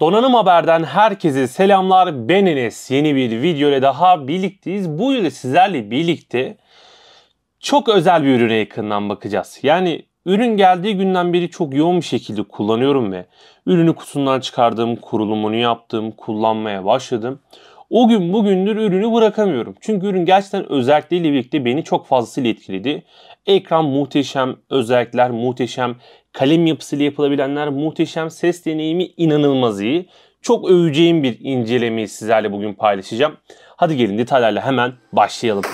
Donanım Haber'den herkese selamlar. Ben Enes. Yeni bir video ile daha birlikteyiz. Bu yıl sizlerle birlikte çok özel bir ürüne yakından bakacağız. Yani ürün geldiği günden beri çok yoğun bir şekilde kullanıyorum ve ürünü kutusundan çıkardığım kurulumunu yaptım, kullanmaya başladım. O gün bugündür ürünü bırakamıyorum. Çünkü ürün gerçekten özellikleriyle birlikte beni çok fazlasıyla etkiledi. Ekran muhteşem, özellikler muhteşem, kalem yapısıyla yapılabilenler muhteşem, ses deneyimi inanılmaz iyi. Çok öveceğim bir incelemeyi sizlerle bugün paylaşacağım. Hadi gelin detaylarla hemen başlayalım.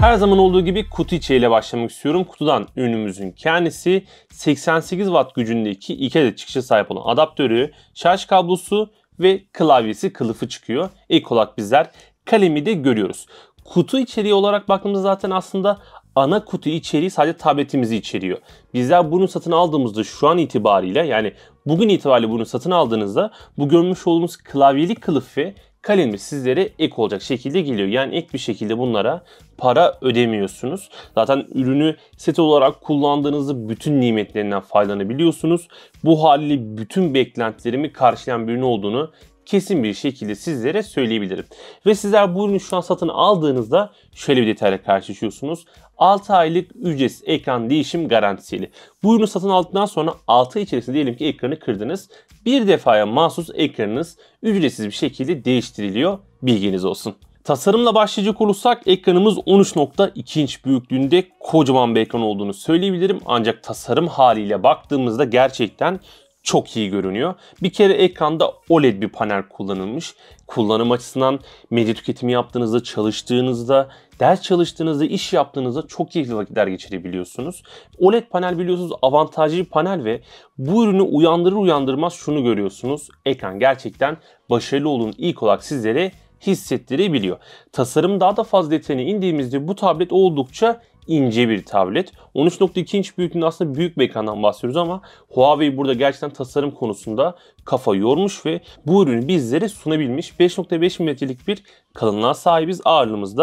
Her zaman olduğu gibi kutu içeriğiyle başlamak istiyorum. Kutudan ürünümüzün kendisi 88 watt gücündeki iki adet çıkışa sahip olan adaptörü, şarj kablosu ve klavyesi kılıfı çıkıyor. İlk olarak bizler kalemi de görüyoruz. Kutu içeriği olarak baktığımızda zaten aslında ana kutu içeriği sadece tabletimizi içeriyor. Bizler bunu satın aldığımızda şu an itibariyle yani bugün itibariyle bunu satın aldığınızda bu görmüş olduğunuz klavyeli kılıf ve kalemi sizlere ek olacak şekilde geliyor. Yani ek bir şekilde bunlara para ödemiyorsunuz. Zaten ürünü set olarak kullandığınızı bütün nimetlerinden faydalanabiliyorsunuz. Bu haliyle bütün beklentilerimi karşılayan bir ürün olduğunu kesin bir şekilde sizlere söyleyebilirim. Ve sizler bu ürünü şu an satın aldığınızda şöyle bir detayla karşılaşıyorsunuz. 6 aylık ücretsiz ekran değişim garantisiyle. Bu ürünü satın aldıktan sonra 6 ay içerisinde diyelim ki ekranı kırdınız. Bir defaya mahsus ekranınız ücretsiz bir şekilde değiştiriliyor. Bilginiz olsun. Tasarımla başlayacak olursak ekranımız 13.2 inç büyüklüğünde kocaman bir ekran olduğunu söyleyebilirim. Ancak tasarım haliyle baktığımızda gerçekten çok iyi görünüyor. Bir kere ekranda OLED bir panel kullanılmış. Kullanım açısından medya tüketimi yaptığınızda, çalıştığınızda, ders çalıştığınızda, iş yaptığınızda çok keyifli vakitler geçirebiliyorsunuz. OLED panel biliyorsunuz avantajlı bir panel ve bu ürünü uyandırır uyandırmaz şunu görüyorsunuz. Ekran gerçekten başarılı olun ilk olarak sizlere hissettirebiliyor. Tasarım daha da fazla detayına indiğimizde bu tablet oldukça ince bir tablet. 13.2 inç büyüklüğünde aslında büyük bir ekrandan bahsediyoruz ama Huawei burada gerçekten tasarım konusunda kafa yormuş ve bu ürünü bizlere sunabilmiş. 5.5 mm'lik bir kalınlığa sahibiz. Ağırlığımız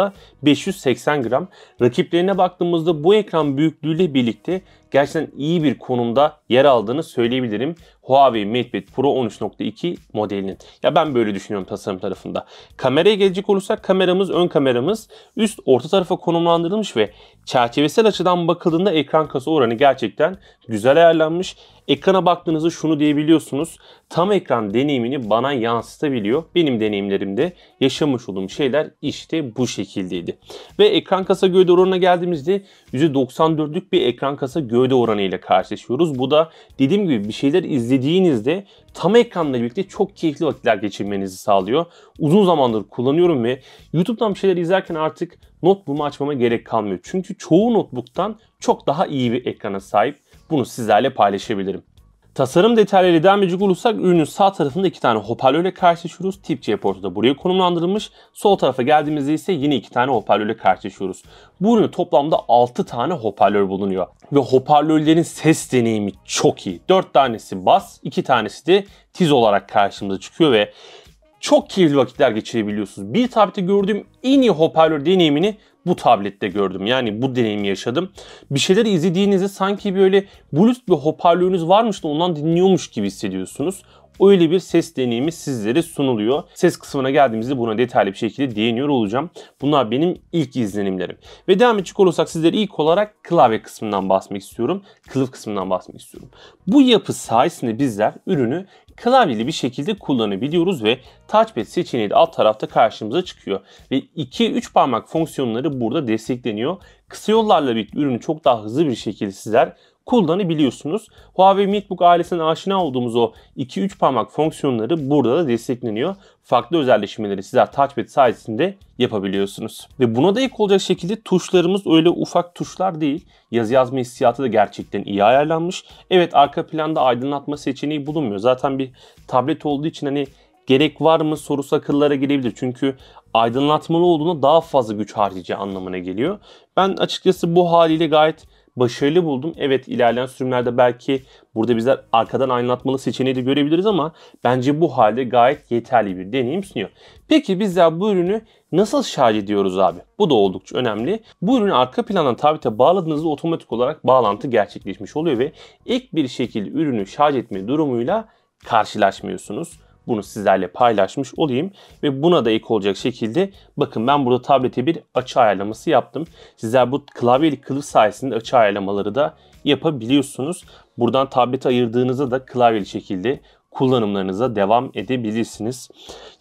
580 gram. Rakiplerine baktığımızda bu ekran büyüklüğüyle birlikte gerçekten iyi bir konumda yer aldığını söyleyebilirim. Huawei MatePad Pro 13.2 modelinin. Ya ben böyle düşünüyorum tasarım tarafında. Kameraya gelecek olursak kameramız ön kameramız üst orta tarafa konumlandırılmış ve çerçevesel açıdan bakıldığında bakıldığında ekran kasa oranı gerçekten güzel ayarlanmış. Ekrana baktığınızda şunu diyebiliyorsunuz. Tam ekran deneyimini bana yansıtabiliyor. Benim deneyimlerimde yaşamış olduğum şeyler işte bu şekildeydi. Ve ekran kasa gövde oranına geldiğimizde %94'lük bir ekran kasa gövde oranı ile karşılaşıyoruz. Bu da dediğim gibi bir şeyler izlediğinizde tam ekranla birlikte çok keyifli vakitler geçirmenizi sağlıyor. Uzun zamandır kullanıyorum ve YouTube'dan bir şeyler izlerken artık notebook'umu açmama gerek kalmıyor. Çünkü çoğu notebook'tan çok daha iyi bir ekrana sahip. Bunu sizlerle paylaşabilirim. Tasarım detayları devam edecek olursak ürünün sağ tarafında iki tane hoparlörle karşılaşıyoruz. Tip C portu da buraya konumlandırılmış. Sol tarafa geldiğimizde ise yine iki tane hoparlörle karşılaşıyoruz. Bu ürünün toplamda 6 tane hoparlör bulunuyor. Ve hoparlörlerin ses deneyimi çok iyi. 4 tanesi bas, 2 tanesi de tiz olarak karşımıza çıkıyor ve çok keyifli vakitler geçirebiliyorsunuz. Bir tabette gördüğüm en iyi hoparlör deneyimini bu tablette gördüm. Yani bu deneyimi yaşadım. Bir şeyler izlediğinizde sanki böyle Bluetooth bir hoparlörünüz varmış da ondan dinliyormuş gibi hissediyorsunuz öyle bir ses deneyimi sizlere sunuluyor. Ses kısmına geldiğimizde buna detaylı bir şekilde değiniyor olacağım. Bunlar benim ilk izlenimlerim. Ve devam edecek olursak sizlere ilk olarak klavye kısmından bahsetmek istiyorum. Kılıf kısmından bahsetmek istiyorum. Bu yapı sayesinde bizler ürünü klavyeli bir şekilde kullanabiliyoruz ve touchpad seçeneği de alt tarafta karşımıza çıkıyor. Ve 2-3 parmak fonksiyonları burada destekleniyor. Kısa yollarla birlikte ürünü çok daha hızlı bir şekilde sizler kullanabiliyorsunuz. Huawei MateBook ailesine aşina olduğumuz o 2-3 parmak fonksiyonları burada da destekleniyor. Farklı özelleşmeleri sizler touchpad sayesinde yapabiliyorsunuz. Ve buna da ek olacak şekilde tuşlarımız öyle ufak tuşlar değil. Yazı yazma hissiyatı da gerçekten iyi ayarlanmış. Evet arka planda aydınlatma seçeneği bulunmuyor. Zaten bir tablet olduğu için hani gerek var mı sorusu akıllara gelebilir. Çünkü aydınlatmalı olduğunda daha fazla güç harcayacağı anlamına geliyor. Ben açıkçası bu haliyle gayet başarılı buldum. Evet ilerleyen sürümlerde belki burada bizler arkadan aydınlatmalı seçeneği de görebiliriz ama bence bu halde gayet yeterli bir deneyim sunuyor. Peki bizler bu ürünü nasıl şarj ediyoruz abi? Bu da oldukça önemli. Bu ürünü arka plandan tablete bağladığınızda otomatik olarak bağlantı gerçekleşmiş oluyor ve ilk bir şekilde ürünü şarj etme durumuyla karşılaşmıyorsunuz. Bunu sizlerle paylaşmış olayım ve buna da ek olacak şekilde bakın ben burada tablete bir açı ayarlaması yaptım. Sizler bu klavyeli kılıf sayesinde açı ayarlamaları da yapabiliyorsunuz. Buradan tablet ayırdığınızda da klavyeli şekilde kullanımlarınıza devam edebilirsiniz.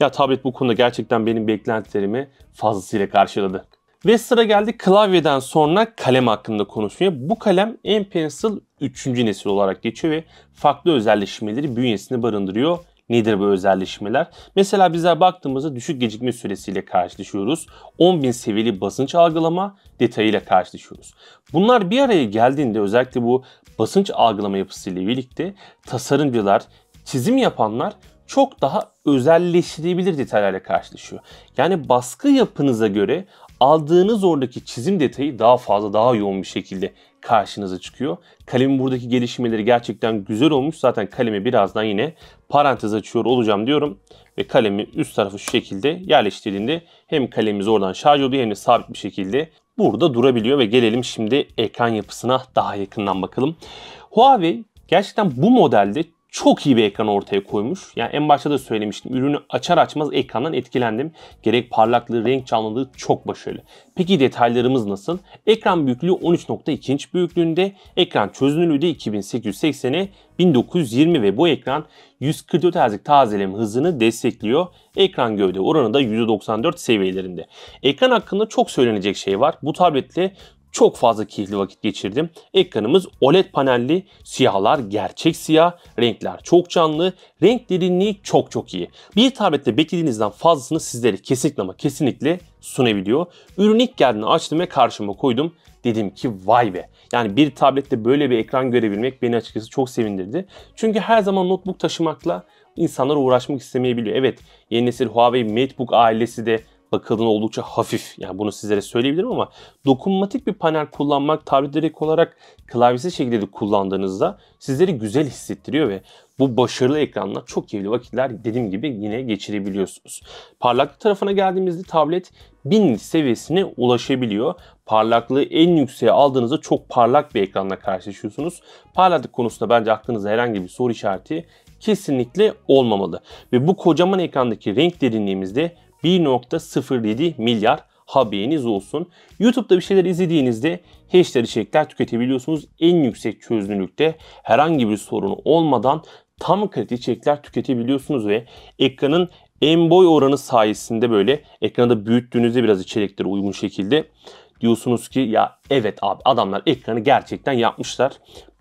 Ya tablet bu konuda gerçekten benim beklentilerimi fazlasıyla karşıladı. Ve sıra geldi klavyeden sonra kalem hakkında konuşmaya. Bu kalem M-Pencil 3. nesil olarak geçiyor ve farklı özelleşmeleri bünyesinde barındırıyor. Nedir bu özelleşmeler? Mesela bizler baktığımızda düşük gecikme süresiyle karşılaşıyoruz. 10.000 seviyeli basınç algılama detayıyla karşılaşıyoruz. Bunlar bir araya geldiğinde özellikle bu basınç algılama yapısıyla birlikte tasarımcılar, çizim yapanlar çok daha özelleştirebilir detaylarla karşılaşıyor. Yani baskı yapınıza göre aldığınız oradaki çizim detayı daha fazla, daha yoğun bir şekilde karşınıza çıkıyor. Kalemin buradaki gelişmeleri gerçekten güzel olmuş. Zaten kalemi birazdan yine parantez açıyor olacağım diyorum. Ve kalemi üst tarafı şu şekilde yerleştirdiğinde hem kalemimiz oradan şarj oluyor hem de sabit bir şekilde burada durabiliyor. Ve gelelim şimdi ekran yapısına daha yakından bakalım. Huawei gerçekten bu modelde çok iyi bir ekran ortaya koymuş. Yani en başta da söylemiştim. Ürünü açar açmaz ekrandan etkilendim. Gerek parlaklığı, renk canlılığı çok başarılı. Peki detaylarımız nasıl? Ekran büyüklüğü 13.2 inç büyüklüğünde, ekran çözünürlüğü de 2880'e 1920 ve bu ekran 144 Hz tazeleme hızını destekliyor. Ekran gövde oranı da %94 seviyelerinde. Ekran hakkında çok söylenecek şey var. Bu tablette çok fazla keyifli vakit geçirdim. Ekranımız OLED panelli, siyahlar gerçek siyah, renkler çok canlı, renk derinliği çok çok iyi. Bir tablette beklediğinizden fazlasını sizlere kesinlikle ama kesinlikle sunabiliyor. Ürün ilk geldiğinde açtım ve karşıma koydum. Dedim ki vay be. Yani bir tablette böyle bir ekran görebilmek beni açıkçası çok sevindirdi. Çünkü her zaman notebook taşımakla insanlar uğraşmak istemeyebiliyor. Evet yeni nesil Huawei MateBook ailesi de bakıldığında oldukça hafif. Yani bunu sizlere söyleyebilirim ama dokunmatik bir panel kullanmak tabi direkt olarak klavyesi şekilde de kullandığınızda sizleri güzel hissettiriyor ve bu başarılı ekranla çok keyifli vakitler dediğim gibi yine geçirebiliyorsunuz. Parlaklık tarafına geldiğimizde tablet 1000 seviyesine ulaşabiliyor. Parlaklığı en yükseğe aldığınızda çok parlak bir ekranla karşılaşıyorsunuz. Parlaklık konusunda bence aklınızda herhangi bir soru işareti kesinlikle olmamalı. Ve bu kocaman ekrandaki renk derinliğimizde 1.07 milyar haberiniz olsun. YouTube'da bir şeyler izlediğinizde hashtag içerikler tüketebiliyorsunuz. En yüksek çözünürlükte herhangi bir sorunu olmadan tam kalite içerikler tüketebiliyorsunuz ve ekranın en boy oranı sayesinde böyle ekranda büyüttüğünüzde biraz içeriklere uygun şekilde diyorsunuz ki ya evet abi adamlar ekranı gerçekten yapmışlar.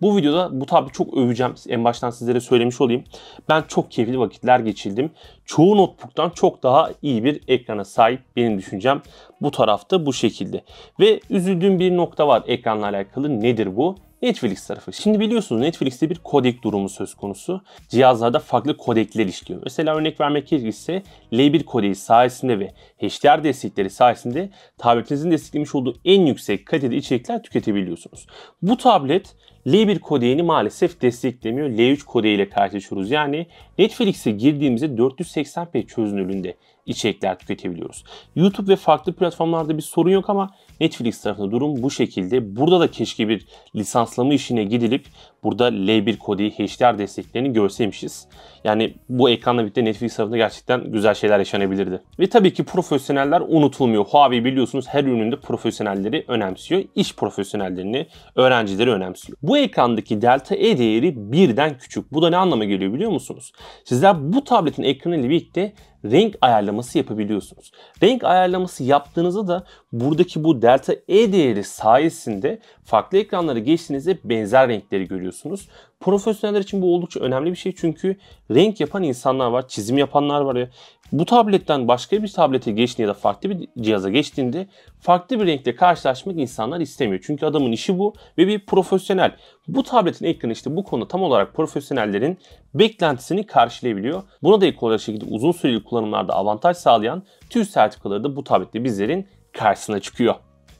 Bu videoda bu tabi çok öveceğim. En baştan sizlere söylemiş olayım. Ben çok keyifli vakitler geçirdim. Çoğu notebook'tan çok daha iyi bir ekrana sahip benim düşüncem. Bu tarafta bu şekilde. Ve üzüldüğüm bir nokta var ekranla alakalı. Nedir bu? Netflix tarafı. Şimdi biliyorsunuz Netflix'te bir kodek durumu söz konusu. Cihazlarda farklı kodekler işliyor. Mesela örnek vermek gerekirse L1 kodeği sayesinde ve HDR destekleri sayesinde tabletinizin desteklemiş olduğu en yüksek kalitede içerikler tüketebiliyorsunuz. Bu tablet L1 kodeğini maalesef desteklemiyor. L3 kodeğiyle karşılaşıyoruz. Yani Netflix'e girdiğimizde 480p çözünürlüğünde içerikler tüketebiliyoruz. YouTube ve farklı platformlarda bir sorun yok ama Netflix tarafında durum bu şekilde. Burada da keşke bir lisanslama işine gidilip burada L1 Kodi HDR desteklerini görseymişiz. Yani bu ekranla birlikte Netflix tarafında gerçekten güzel şeyler yaşanabilirdi. Ve tabii ki profesyoneller unutulmuyor. Huawei biliyorsunuz her ürününde profesyonelleri önemsiyor. İş profesyonellerini, öğrencileri önemsiyor. Bu ekrandaki delta E değeri birden küçük. Bu da ne anlama geliyor biliyor musunuz? Sizler bu tabletin ekranı ile birlikte renk ayarlaması yapabiliyorsunuz. Renk ayarlaması yaptığınızda da buradaki bu delta E değeri sayesinde farklı ekranlara geçtiğinizde benzer renkleri görüyorsunuz. Profesyoneller için bu oldukça önemli bir şey çünkü renk yapan insanlar var, çizim yapanlar var. ya. Bu tabletten başka bir tablete geçtiğinde ya da farklı bir cihaza geçtiğinde farklı bir renkle karşılaşmak insanlar istemiyor. Çünkü adamın işi bu ve bir profesyonel. Bu tabletin ekranı işte bu konuda tam olarak profesyonellerin beklentisini karşılayabiliyor. Buna da ek olarak şekilde uzun süreli kullanımlarda avantaj sağlayan tüm sertifikaları da bu tablette bizlerin karşısına çıkıyor.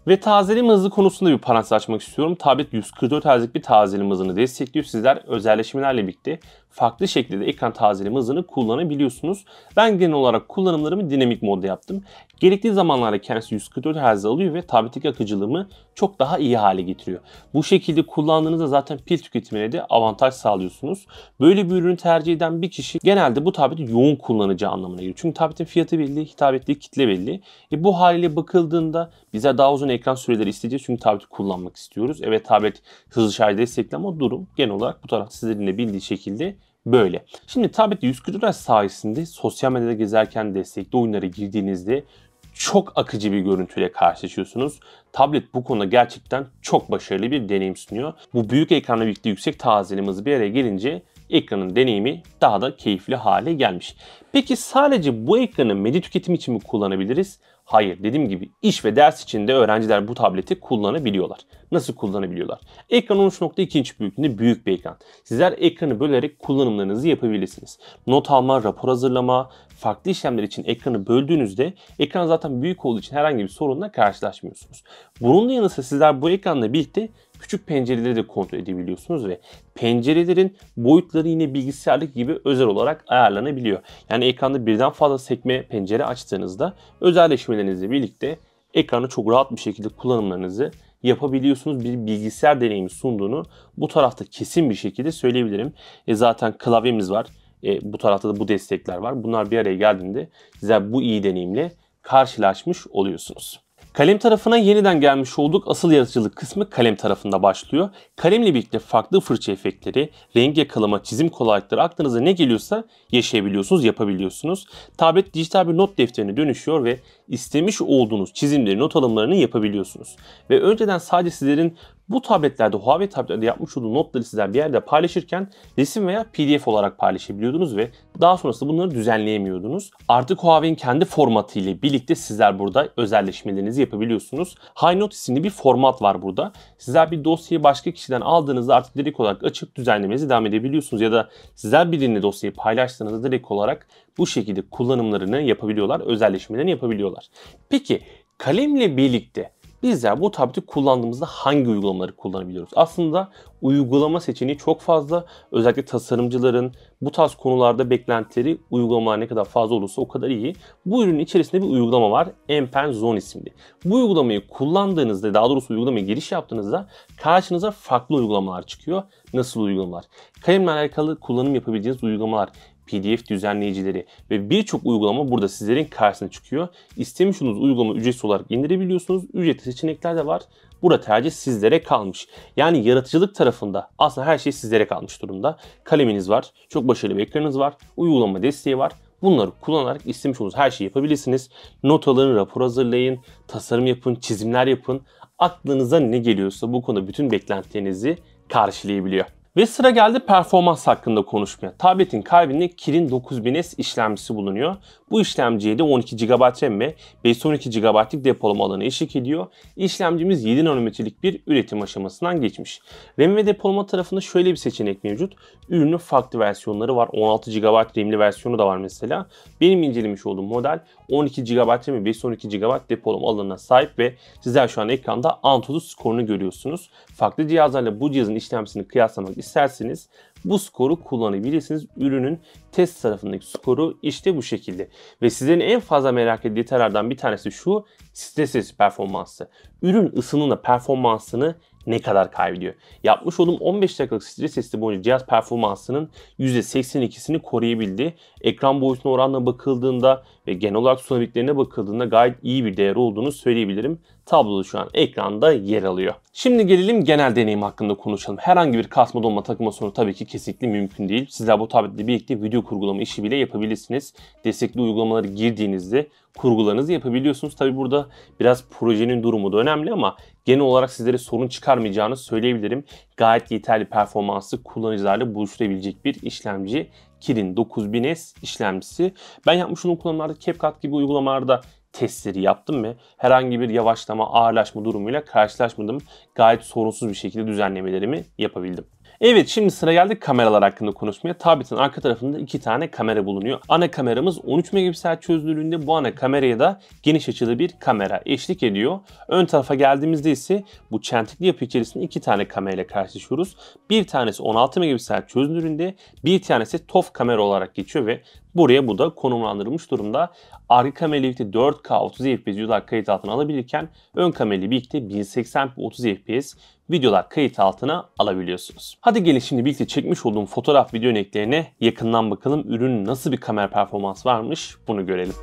Ve tazelim hızı konusunda bir parantez açmak istiyorum. Tablet 144 Hz'lik bir tazelim hızını destekliyor. Sizler özelleşmelerle birlikte farklı şekilde ekran tazeleme hızını kullanabiliyorsunuz. Ben genel olarak kullanımlarımı dinamik modda yaptım. Gerekli zamanlarda kendisi 144 Hz alıyor ve tabletteki akıcılığımı çok daha iyi hale getiriyor. Bu şekilde kullandığınızda zaten pil tüketimine de avantaj sağlıyorsunuz. Böyle bir ürünü tercih eden bir kişi genelde bu tableti yoğun kullanacağı anlamına geliyor. Çünkü tabletin fiyatı belli, hitap ettiği kitle belli. E bu haliyle bakıldığında bize daha uzun ekran süreleri isteyeceğiz çünkü tableti kullanmak istiyoruz. Evet tablet hızlı şarj destekli ama durum genel olarak bu tarafta sizlerin de bildiği şekilde böyle. Şimdi tablette 100 Hz sayesinde sosyal medyada gezerken destekli oyunlara girdiğinizde çok akıcı bir görüntüyle karşılaşıyorsunuz. Tablet bu konuda gerçekten çok başarılı bir deneyim sunuyor. Bu büyük ekranla birlikte yüksek tazelimiz bir araya gelince ekranın deneyimi daha da keyifli hale gelmiş. Peki sadece bu ekranı medya tüketimi için mi kullanabiliriz? Hayır, dediğim gibi iş ve ders içinde öğrenciler bu tableti kullanabiliyorlar. Nasıl kullanabiliyorlar? Ekran 13.2 inç büyüklüğünde büyük bir ekran. Sizler ekranı bölerek kullanımlarınızı yapabilirsiniz. Not alma, rapor hazırlama, farklı işlemler için ekranı böldüğünüzde ekran zaten büyük olduğu için herhangi bir sorunla karşılaşmıyorsunuz. Bununla yanı sıra sizler bu ekranla birlikte küçük pencereleri de kontrol edebiliyorsunuz ve pencerelerin boyutları yine bilgisayarlık gibi özel olarak ayarlanabiliyor. Yani ekranda birden fazla sekme pencere açtığınızda özelleşmelerinizle birlikte ekranı çok rahat bir şekilde kullanımlarınızı yapabiliyorsunuz. Bir bilgisayar deneyimi sunduğunu bu tarafta kesin bir şekilde söyleyebilirim. E zaten klavyemiz var e, bu tarafta da bu destekler var. Bunlar bir araya geldiğinde size bu iyi deneyimle karşılaşmış oluyorsunuz. Kalem tarafına yeniden gelmiş olduk. Asıl yaratıcılık kısmı kalem tarafında başlıyor. Kalemle birlikte farklı fırça efektleri, renk yakalama, çizim kolaylıkları aklınıza ne geliyorsa yaşayabiliyorsunuz, yapabiliyorsunuz. Tablet dijital bir not defterine dönüşüyor ve istemiş olduğunuz çizimleri, not alımlarını yapabiliyorsunuz. Ve önceden sadece sizlerin bu tabletlerde Huawei tabletlerde yapmış olduğu notları sizler bir yerde paylaşırken resim veya pdf olarak paylaşabiliyordunuz ve daha sonrasında bunları düzenleyemiyordunuz. Artık Huawei'nin kendi formatı ile birlikte sizler burada özelleşmelerinizi yapabiliyorsunuz. HiNote isimli bir format var burada. Sizler bir dosyayı başka kişiden aldığınızda artık direkt olarak açıp düzenlemenizi devam edebiliyorsunuz ya da sizler birinle dosyayı paylaştığınızda direkt olarak bu şekilde kullanımlarını yapabiliyorlar, özelleşmelerini yapabiliyorlar. Peki kalemle birlikte Bizler bu tableti kullandığımızda hangi uygulamaları kullanabiliyoruz? Aslında uygulama seçeneği çok fazla. Özellikle tasarımcıların bu tarz konularda beklentileri uygulamalar ne kadar fazla olursa o kadar iyi. Bu ürünün içerisinde bir uygulama var. Empen Zone isimli. Bu uygulamayı kullandığınızda daha doğrusu uygulamaya giriş yaptığınızda karşınıza farklı uygulamalar çıkıyor. Nasıl uygulamalar? Kalemle alakalı kullanım yapabileceğiniz uygulamalar, PDF düzenleyicileri ve birçok uygulama burada sizlerin karşısına çıkıyor. İstemiş olduğunuz uygulama ücretsiz olarak indirebiliyorsunuz. Ücretli seçenekler de var. Burada tercih sizlere kalmış. Yani yaratıcılık tarafında aslında her şey sizlere kalmış durumda. Kaleminiz var, çok başarılı bir ekranınız var, uygulama desteği var. Bunları kullanarak istemiş olduğunuz her şeyi yapabilirsiniz. Not alın, rapor hazırlayın, tasarım yapın, çizimler yapın. Aklınıza ne geliyorsa bu konuda bütün beklentilerinizi karşılayabiliyor. Ve sıra geldi performans hakkında konuşmaya. Tabletin kalbinde Kirin 9000S işlemcisi bulunuyor. Bu işlemciye de 12 GB RAM ve 512 GB'lik depolama alanı eşlik ediyor. İşlemcimiz 7 nanometrelik bir üretim aşamasından geçmiş. RAM ve depolama tarafında şöyle bir seçenek mevcut. Ürünün farklı versiyonları var. 16 GB RAM'li versiyonu da var mesela. Benim incelemiş olduğum model 12 GB RAM ve 512 GB depolama alanına sahip ve sizler şu an ekranda Antutu skorunu görüyorsunuz. Farklı cihazlarla bu cihazın işlemcisini kıyaslamak isterseniz isterseniz bu skoru kullanabilirsiniz. Ürünün test tarafındaki skoru işte bu şekilde. Ve sizin en fazla merak ettiği detaylardan bir tanesi şu stres performansı. Ürün ısınınla performansını ne kadar kaybediyor? Yapmış olduğum 15 dakikalık stres testi boyunca cihaz performansının %82'sini koruyabildi. Ekran boyutuna oranla bakıldığında ve genel olarak sunabildiklerine bakıldığında gayet iyi bir değer olduğunu söyleyebilirim tabloda şu an ekranda yer alıyor. Şimdi gelelim genel deneyim hakkında konuşalım. Herhangi bir kasma dolma takılma sorunu tabii ki kesinlikle mümkün değil. Sizler bu tabletle birlikte video kurgulama işi bile yapabilirsiniz. Destekli uygulamaları girdiğinizde kurgularınızı yapabiliyorsunuz. Tabii burada biraz projenin durumu da önemli ama genel olarak sizlere sorun çıkarmayacağını söyleyebilirim. Gayet yeterli performansı kullanıcılarla buluşturabilecek bir işlemci Kirin 9000S işlemcisi. Ben yapmış olduğum kullanımlarda CapCut gibi uygulamalarda testleri yaptım ve herhangi bir yavaşlama, ağırlaşma durumuyla karşılaşmadım. Gayet sorunsuz bir şekilde düzenlemelerimi yapabildim. Evet şimdi sıra geldi kameralar hakkında konuşmaya. Tabletin arka tarafında iki tane kamera bulunuyor. Ana kameramız 13 megapiksel çözünürlüğünde bu ana kameraya da geniş açılı bir kamera eşlik ediyor. Ön tarafa geldiğimizde ise bu çentikli yapı içerisinde iki tane kamerayla karşılaşıyoruz. Bir tanesi 16 megapiksel çözünürlüğünde bir tanesi TOF kamera olarak geçiyor ve Buraya bu da konumlandırılmış durumda. Arka kamerayla birlikte 4K 30 FPS 100 kayıt altına alabilirken ön kamerayla birlikte 1080p 30 FPS videolar kayıt altına alabiliyorsunuz. Hadi gelin şimdi birlikte çekmiş olduğum fotoğraf video örneklerine yakından bakalım ürünün nasıl bir kamera performans varmış bunu görelim.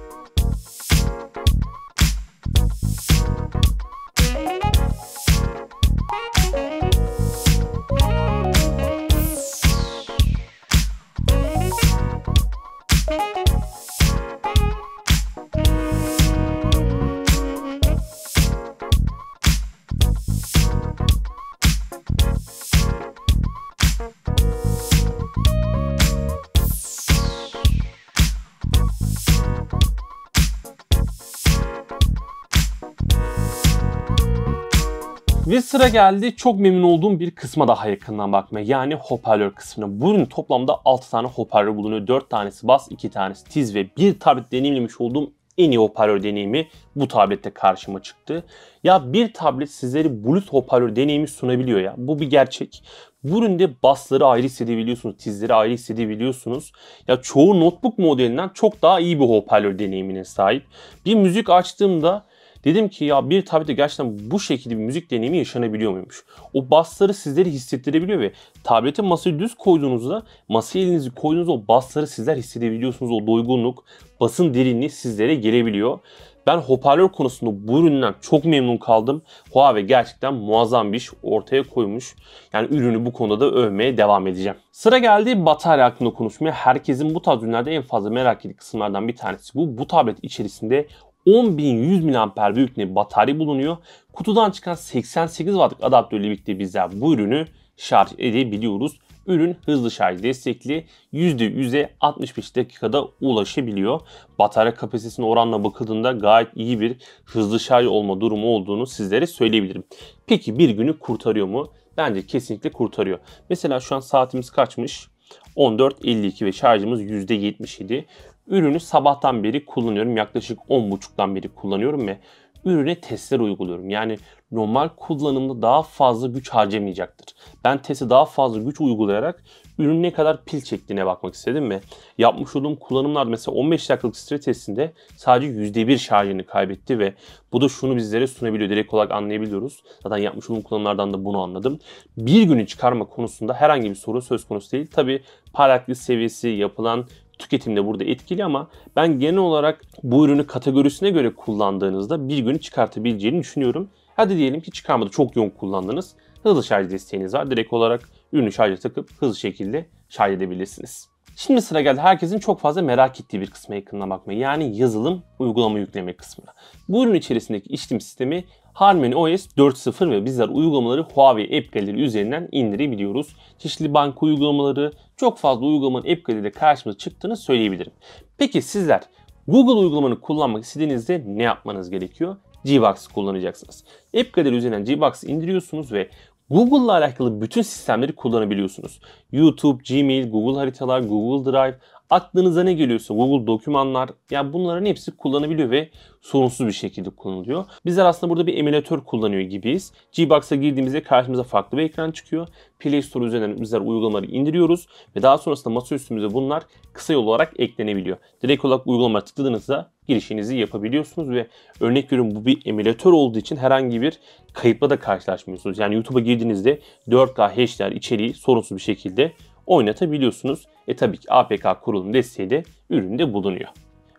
Ve sıra geldi çok memnun olduğum bir kısma daha yakından bakmaya. Yani hoparlör kısmına. Bunun toplamda 6 tane hoparlör bulunuyor. 4 tanesi bas, 2 tanesi tiz ve bir tablet deneyimlemiş olduğum en iyi hoparlör deneyimi bu tablette karşıma çıktı. Ya bir tablet sizleri Bluetooth hoparlör deneyimi sunabiliyor ya. Bu bir gerçek. Bu üründe basları ayrı hissedebiliyorsunuz, tizleri ayrı hissedebiliyorsunuz. Ya çoğu notebook modelinden çok daha iyi bir hoparlör deneyimine sahip. Bir müzik açtığımda Dedim ki ya bir tablette gerçekten bu şekilde bir müzik deneyimi yaşanabiliyor muymuş? O basları sizleri hissettirebiliyor ve tablete masayı düz koyduğunuzda masaya elinizi koyduğunuzda o basları sizler hissedebiliyorsunuz. O doygunluk, basın derinliği sizlere gelebiliyor. Ben hoparlör konusunda bu üründen çok memnun kaldım. Huawei gerçekten muazzam bir iş ortaya koymuş. Yani ürünü bu konuda da övmeye devam edeceğim. Sıra geldi batarya hakkında konuşmaya. Herkesin bu tarz ürünlerde en fazla merak ettiği kısımlardan bir tanesi bu. Bu tablet içerisinde 10.100 mAh büyüklüğünde batarya bulunuyor. Kutudan çıkan 88 Watt'lık adaptörle birlikte bizler bu ürünü şarj edebiliyoruz. Ürün hızlı şarj destekli %100'e 65 dakikada ulaşabiliyor. Batarya kapasitesine oranla bakıldığında gayet iyi bir hızlı şarj olma durumu olduğunu sizlere söyleyebilirim. Peki bir günü kurtarıyor mu? Bence kesinlikle kurtarıyor. Mesela şu an saatimiz kaçmış? 14.52 ve şarjımız %77. Ürünü sabahtan beri kullanıyorum. Yaklaşık 10.30'dan beri kullanıyorum ve ürüne testler uyguluyorum. Yani normal kullanımda daha fazla güç harcamayacaktır. Ben testi daha fazla güç uygulayarak ürün ne kadar pil çektiğine bakmak istedim ve yapmış olduğum kullanımlar mesela 15 dakikalık stres testinde sadece %1 şarjını kaybetti ve bu da şunu bizlere sunabiliyor. Direkt olarak anlayabiliyoruz. Zaten yapmış olduğum kullanımlardan da bunu anladım. Bir günü çıkarma konusunda herhangi bir soru söz konusu değil. Tabi parlaklık seviyesi, yapılan tüketimde burada etkili ama ben genel olarak bu ürünü kategorisine göre kullandığınızda bir gün çıkartabileceğini düşünüyorum. Hadi diyelim ki çıkarmadı çok yoğun kullandınız. Hızlı şarj desteğiniz var. Direkt olarak ürünü şarja takıp hızlı şekilde şarj edebilirsiniz. Şimdi sıra geldi herkesin çok fazla merak ettiği bir kısma yakından bakmaya. Yani yazılım uygulama yükleme kısmına. Bu ürün içerisindeki işlem sistemi Harmony OS 4.0 ve bizler uygulamaları Huawei App Gallery üzerinden indirebiliyoruz. Çeşitli banka uygulamaları, çok fazla uygulamanın App Gallery'de karşımıza çıktığını söyleyebilirim. Peki sizler Google uygulamanı kullanmak istediğinizde ne yapmanız gerekiyor? Gbox kullanacaksınız. App Gallery üzerinden Gbox'ı indiriyorsunuz ve Google ile alakalı bütün sistemleri kullanabiliyorsunuz. YouTube, Gmail, Google Haritalar, Google Drive, Aklınıza ne geliyorsa Google dokümanlar yani bunların hepsi kullanabiliyor ve sorunsuz bir şekilde kullanılıyor. Bizler aslında burada bir emülatör kullanıyor gibiyiz. Gbox'a girdiğimizde karşımıza farklı bir ekran çıkıyor. Play Store üzerinden bizler uygulamaları indiriyoruz ve daha sonrasında masa üstümüze bunlar kısa yol olarak eklenebiliyor. Direkt olarak uygulama tıkladığınızda girişinizi yapabiliyorsunuz ve örnek veriyorum bu bir emülatör olduğu için herhangi bir kayıpla da karşılaşmıyorsunuz. Yani YouTube'a girdiğinizde 4K HDR içeriği sorunsuz bir şekilde oynatabiliyorsunuz. E tabii ki APK kurulum desteği de üründe bulunuyor.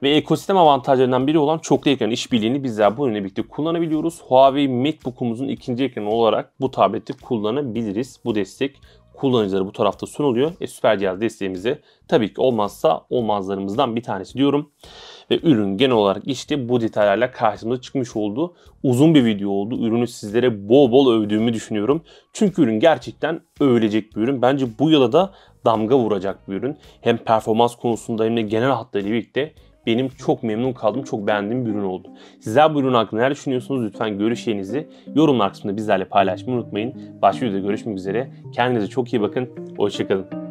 Ve ekosistem avantajlarından biri olan çoklu ekran işbirliğini bizler bu ürünle birlikte kullanabiliyoruz. Huawei MacBook'umuzun ikinci ekranı olarak bu tableti kullanabiliriz. Bu destek kullanıcılara bu tarafta sunuluyor. E, süper cihaz desteğimizi tabii ki olmazsa olmazlarımızdan bir tanesi diyorum. Ve ürün genel olarak işte bu detaylarla karşımıza çıkmış oldu. Uzun bir video oldu. Ürünü sizlere bol bol övdüğümü düşünüyorum. Çünkü ürün gerçekten övülecek bir ürün. Bence bu yıla da damga vuracak bir ürün. Hem performans konusunda hem de genel hatlarıyla birlikte benim çok memnun kaldım, çok beğendiğim bir ürün oldu. Sizler bu ürün hakkında ne düşünüyorsunuz? Lütfen görüşlerinizi yorumlar kısmında bizlerle paylaşmayı unutmayın. Başka videoda görüşmek üzere. Kendinize çok iyi bakın. Hoşçakalın.